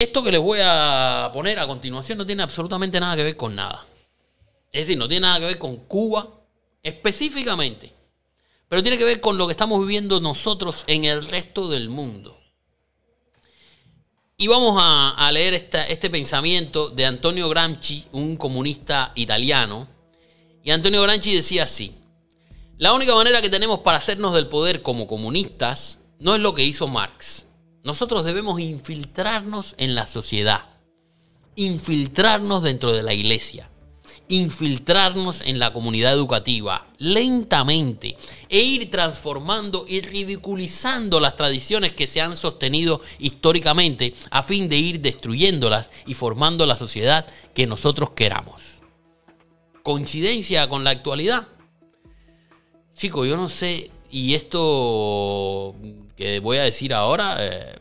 Esto que les voy a poner a continuación no tiene absolutamente nada que ver con nada. Es decir, no tiene nada que ver con Cuba específicamente, pero tiene que ver con lo que estamos viviendo nosotros en el resto del mundo. Y vamos a, leer este pensamiento de Antonio Gramsci, un comunista italiano. Y Antonio Gramsci decía así, la única manera que tenemos para hacernos del poder como comunistas no es lo que hizo Marx nosotros debemos infiltrarnos en la sociedad, infiltrarnos dentro de la iglesia, infiltrarnos en la comunidad educativa, lentamente, e ir transformando y ridiculizando las tradiciones que se han sostenido históricamente a fin de ir destruyéndolas y formando la sociedad que nosotros queramos. ¿Coincidencia con la actualidad? Chico, yo no sé y esto que voy a decir ahora, eh,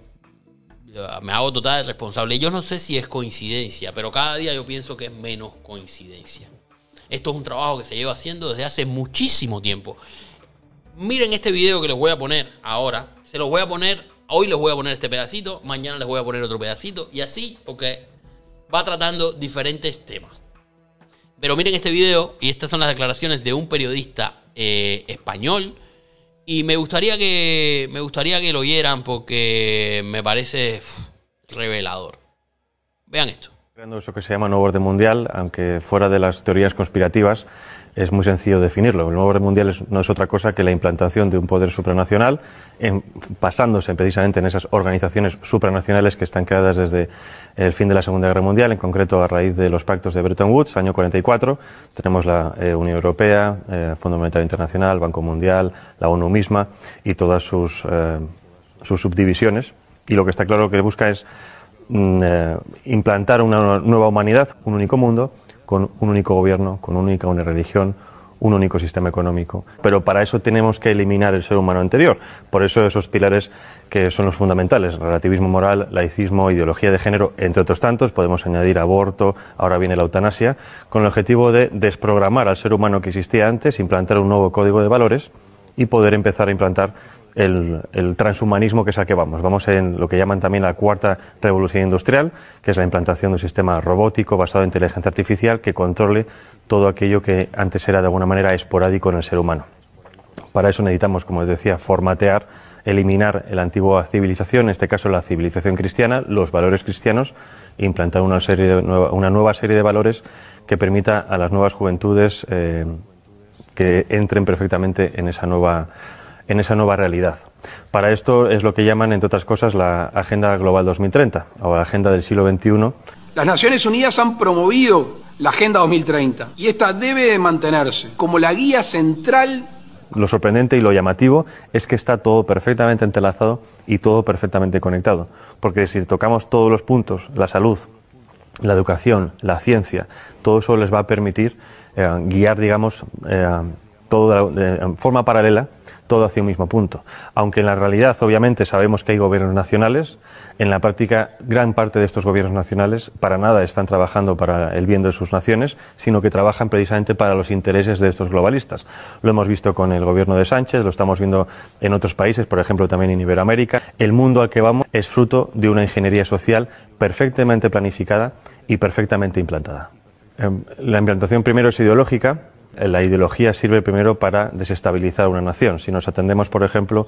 me hago total responsable. Yo no sé si es coincidencia, pero cada día yo pienso que es menos coincidencia. Esto es un trabajo que se lleva haciendo desde hace muchísimo tiempo. Miren este video que les voy a poner ahora. Se los voy a poner, hoy les voy a poner este pedacito, mañana les voy a poner otro pedacito y así, porque va tratando diferentes temas. Pero miren este video y estas son las declaraciones de un periodista eh, español y me gustaría que, me gustaría que lo oyeran porque me parece revelador. Vean esto. Eso que se llama nuevo orden mundial, aunque fuera de las teorías conspirativas, es muy sencillo definirlo. El nuevo orden mundial no es otra cosa que la implantación de un poder supranacional, basándose precisamente en esas organizaciones supranacionales que están creadas desde el fin de la Segunda Guerra Mundial, en concreto a raíz de los pactos de Bretton Woods, año 44. Tenemos la eh, Unión Europea, eh, Fondo Monetario Internacional, Banco Mundial, la ONU misma y todas sus, eh, sus subdivisiones. Y lo que está claro que busca es mm, eh, implantar una nueva humanidad, un único mundo con un único gobierno, con una única una religión, un único sistema económico. Pero para eso tenemos que eliminar el ser humano anterior. Por eso esos pilares que son los fundamentales, relativismo moral, laicismo, ideología de género, entre otros tantos, podemos añadir aborto, ahora viene la eutanasia, con el objetivo de desprogramar al ser humano que existía antes, implantar un nuevo código de valores y poder empezar a implantar el, transhumanismo que es al que vamos. Vamos en lo que llaman también la cuarta revolución industrial, que es la implantación de un sistema robótico basado en inteligencia artificial que controle todo aquello que antes era de alguna manera esporádico en el ser humano. Para eso necesitamos, como decía, formatear, eliminar la antigua civilización, en este caso la civilización cristiana, los valores cristianos, e implantar una, serie de, una nueva serie de valores que permita a las nuevas juventudes eh, que entren perfectamente en esa nueva en esa nueva realidad. Para esto es lo que llaman, entre otras cosas, la Agenda Global 2030 o la Agenda del siglo XXI. Las Naciones Unidas han promovido la Agenda 2030 y esta debe mantenerse como la guía central lo sorprendente y lo llamativo es que está todo perfectamente entrelazado y todo perfectamente conectado. Porque si tocamos todos los puntos, la salud, la educación, la ciencia, todo eso les va a permitir eh, guiar, digamos, eh, todo de forma paralela, todo hacia un mismo punto. Aunque en la realidad, obviamente, sabemos que hay gobiernos nacionales, en la práctica, gran parte de estos gobiernos nacionales para nada están trabajando para el bien de sus naciones, sino que trabajan precisamente para los intereses de estos globalistas. Lo hemos visto con el gobierno de Sánchez, lo estamos viendo en otros países, por ejemplo, también en Iberoamérica. El mundo al que vamos es fruto de una ingeniería social perfectamente planificada y perfectamente implantada. Em, la implantación primero es ideológica, la ideología sirve primero para desestabilizar una nación. Si nos atendemos, por ejemplo,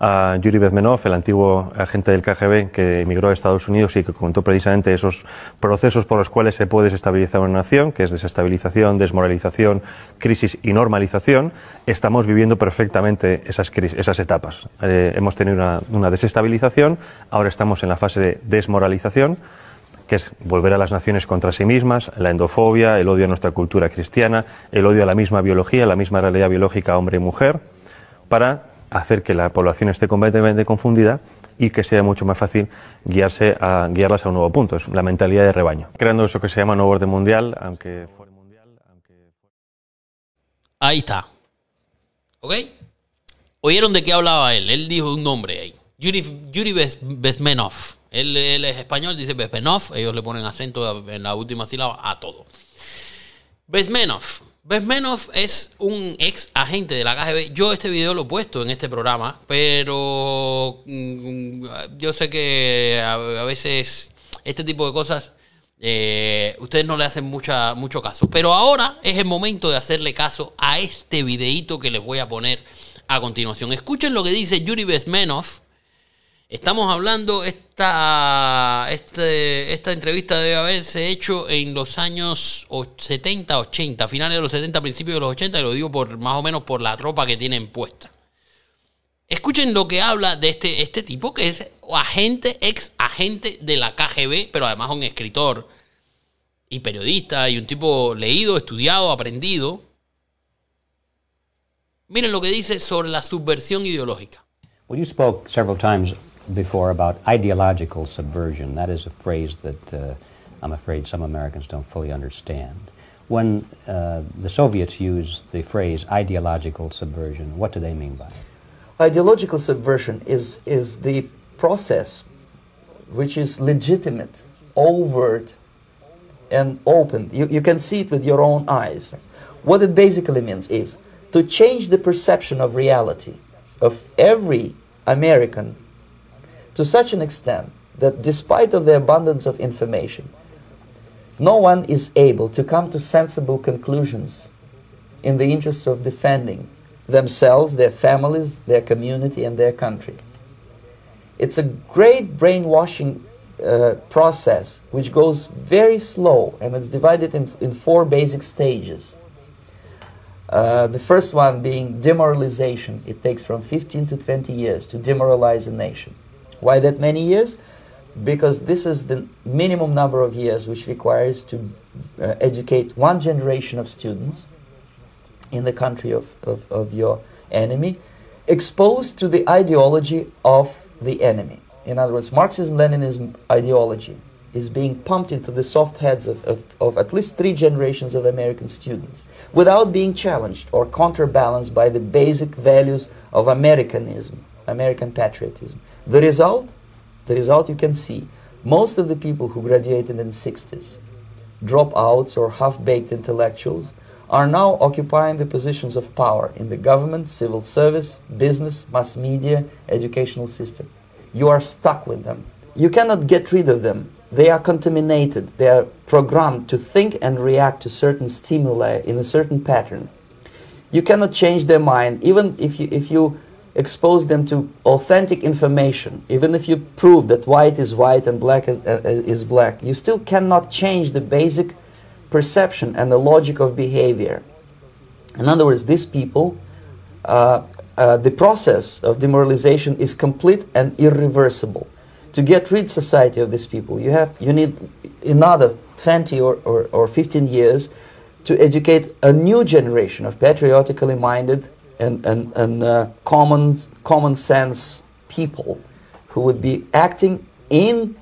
a Yuri Bezmenov, el antiguo agente del KGB que emigró a Estados Unidos y que comentó precisamente esos procesos por los cuales se puede desestabilizar una nación, que es desestabilización, desmoralización, crisis y normalización, estamos viviendo perfectamente esas, etapas. Eh, hemos tenido una desestabilización, ahora estamos en la fase de desmoralización que es volver a las naciones contra sí mismas, la endofobia, el odio a nuestra cultura cristiana, el odio a la misma biología, a la misma realidad biológica hombre y mujer, para hacer que la población esté completamente confundida y que sea mucho más fácil guiarse a, guiarlas a un nuevo punto, es la mentalidad de rebaño, creando eso que se llama nuevo orden mundial, aunque fuera mundial, aunque Ahí está. ¿Ok? ¿Oyeron de qué hablaba él? Él dijo un nombre ahí. Yuri, Besmenov. Él, es español, dice Besmenov. Ellos le ponen acento en la última sílaba a todo. Besmenov. Besmenov es un ex agente de la KGB. Yo este video lo he puesto en este programa, pero mm, yo sé que a veces este tipo de cosas eh, ustedes no le hacen mucha, mucho caso. Pero ahora es el momento de hacerle caso a este videito que les voy a poner a continuación. Escuchen lo que dice Yuri Besmenov Estamos hablando, esta, este, esta entrevista debe haberse hecho en los años 70, 80, finales de los 70, principios de los 80, y lo digo por más o menos por la ropa que tienen puesta. Escuchen lo que habla de este, este tipo, que es agente, ex agente de la KGB, pero además un escritor y periodista y un tipo leído, estudiado, aprendido. Miren lo que dice sobre la subversión ideológica. before about ideological subversion. That is a phrase that uh, I'm afraid some Americans don't fully understand. When uh, the Soviets use the phrase ideological subversion, what do they mean by it? Ideological subversion is, is the process which is legitimate, overt, and open. You, you can see it with your own eyes. What it basically means is to change the perception of reality of every American to such an extent that despite of the abundance of information, no one is able to come to sensible conclusions in the interests of defending themselves, their families, their community, and their country. It's a great brainwashing uh, process which goes very slow and it's divided in, in four basic stages. Uh, the first one being demoralization. It takes from 15 to 20 years to demoralize a nation. Why that many years? Because this is the minimum number of years which requires to uh, educate one generation of students in the country of, of, of your enemy, exposed to the ideology of the enemy. In other words, Marxism Leninism ideology, is being pumped into the soft heads of, of, of, at least three generations of American students without being challenged or counterbalanced by the basic values of Americanism, American patriotism. The result? The result you can see. Most of the people who graduated in the 60s, dropouts or half-baked intellectuals, are now occupying the positions of power in the government, civil service, business, mass media, educational system. You are stuck with them. You cannot get rid of them they are contaminated, they are programmed to think and react to certain stimuli in a certain pattern. You cannot change their mind, even if you, if you expose them to authentic information, even if you prove that white is white and black is, uh, uh is black, you still cannot change the basic perception and the logic of behavior. In other words, these people, uh, uh, the process of demoralization is complete and irreversible to get rid society of these people, you have you need another 20 or, or, or 15 years to educate a new generation of patriotically minded and, and, and uh, common, common sense people who would be acting in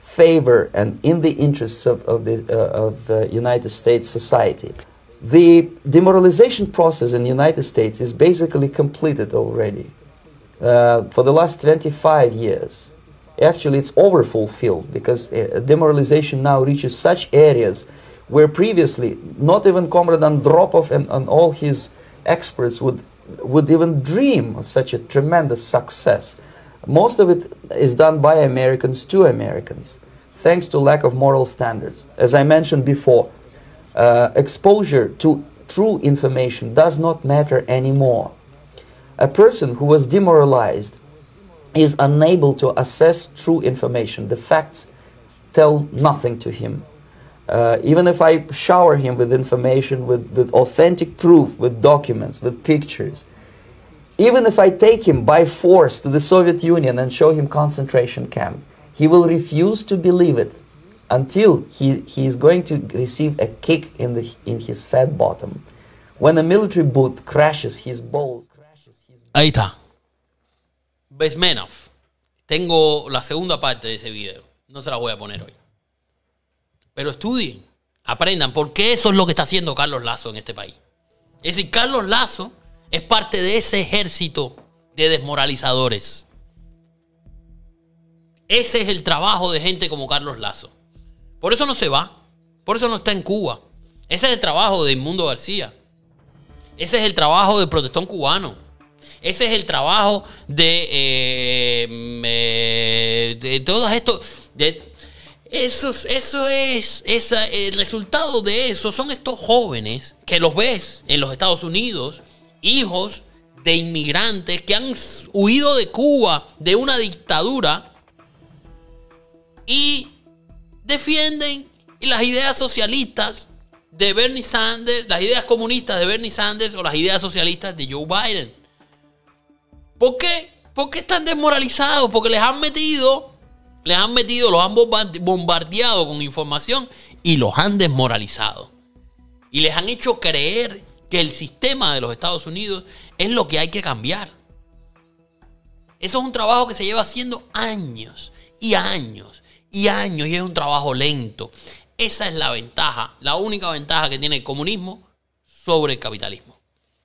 favor and in the interests of, of the uh, of, uh, United States society. The demoralization process in the United States is basically completed already. Uh, for the last 25 years, actually it's overfulfilled because uh, demoralization now reaches such areas where previously not even Comrade Andropov and, and all his experts would would even dream of such a tremendous success. Most of it is done by Americans to Americans, thanks to lack of moral standards. As I mentioned before, uh, exposure to true information does not matter anymore. A person who was demoralized is unable to assess true information. The facts tell nothing to him. Uh, even if I shower him with information, with, with authentic proof, with documents, with pictures, even if I take him by force to the Soviet Union and show him concentration camp, he will refuse to believe it until he, he is going to receive a kick in, the, in his fat bottom. When a military boot crashes his balls, crashes his... Besmenov. Tengo la segunda parte de ese video. No se la voy a poner hoy. Pero estudien, aprendan, porque eso es lo que está haciendo Carlos Lazo en este país. Es decir, Carlos Lazo es parte de ese ejército de desmoralizadores. Ese es el trabajo de gente como Carlos Lazo. Por eso no se va. Por eso no está en Cuba. Ese es el trabajo de Inmundo García. Ese es el trabajo del protestón cubano. Ese es el trabajo de, eh, eh, de todos estos... De, eso, eso es, el resultado de eso son estos jóvenes que los ves en los Estados Unidos, hijos de inmigrantes que han huido de Cuba, de una dictadura, y defienden las ideas socialistas de Bernie Sanders, las ideas comunistas de Bernie Sanders o las ideas socialistas de Joe Biden. ¿Por qué? ¿Por qué están desmoralizados, porque les han metido, les han metido, los han bombardeado con información y los han desmoralizado. Y les han hecho creer que el sistema de los Estados Unidos es lo que hay que cambiar. Eso es un trabajo que se lleva haciendo años y años y años y es un trabajo lento. Esa es la ventaja, la única ventaja que tiene el comunismo sobre el capitalismo.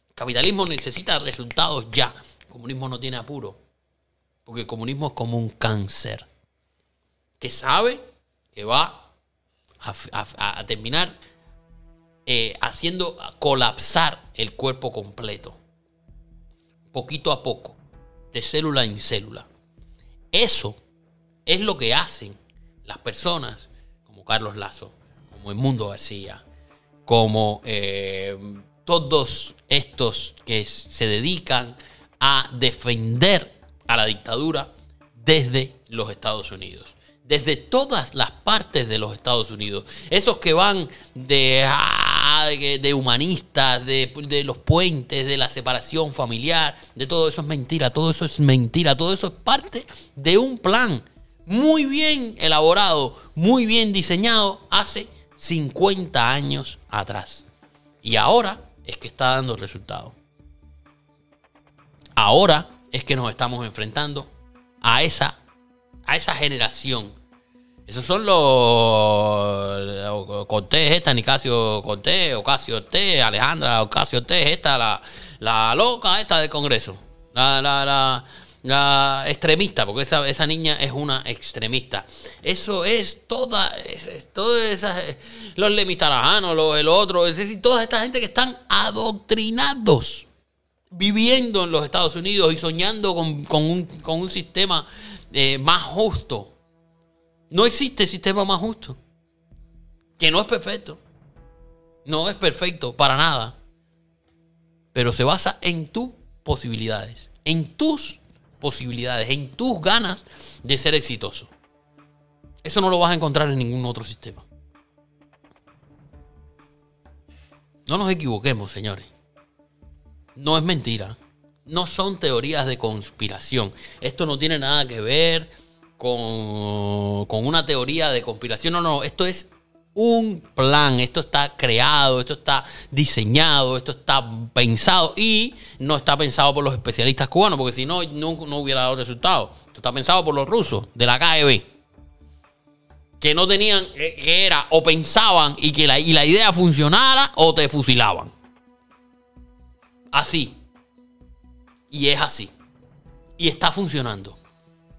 El capitalismo necesita resultados ya. El comunismo no tiene apuro, porque el comunismo es como un cáncer, que sabe que va a, terminar eh, haciendo colapsar el cuerpo completo, poquito a poco, de célula en célula. Eso es lo que hacen las personas como Carlos Lazo, como mundo García, como eh, todos estos que se dedican a defender a la dictadura desde los Estados Unidos. Desde todas las partes de los Estados Unidos. Esos que van de, ah, humanistas, de, de los puentes, de la separación familiar, de todo eso es mentira, todo eso es mentira, todo eso es parte de un plan muy bien elaborado, muy bien diseñado hace 50 años atrás. Y ahora es que está dando resultados. Ahora es que nos estamos enfrentando a esa, a esa generación. Esos son los Cortés, esta, Nicasio Cortés, Ocasio T, Alejandra Ocasio T, esta, la, loca esta del Congreso. La, extremista, porque esa, niña es una extremista. Eso es toda, esas, eh, los lemitarajanos, el otro, es decir, toda esta gente que están adoctrinados viviendo en los Estados Unidos y soñando con, un, sistema eh, más justo. No existe sistema más justo. Que no es perfecto. No es perfecto para nada. Pero se basa en tus posibilidades. En tus posibilidades. En tus ganas de ser exitoso. Eso no lo vas a encontrar en ningún otro sistema. No nos equivoquemos, señores no es mentira. No son teorías de conspiración. Esto no tiene nada que ver con, una teoría de conspiración. No, no, esto es un plan. Esto está creado, esto está diseñado, esto está pensado y no está pensado por los especialistas cubanos, porque si no, no, no, hubiera dado resultado. Esto está pensado por los rusos de la KGB, que no tenían, eh, que era o pensaban y que y la idea funcionara o te fusilaban así. Y es así. Y está funcionando.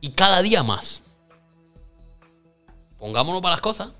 Y cada día más. Pongámonos para las cosas.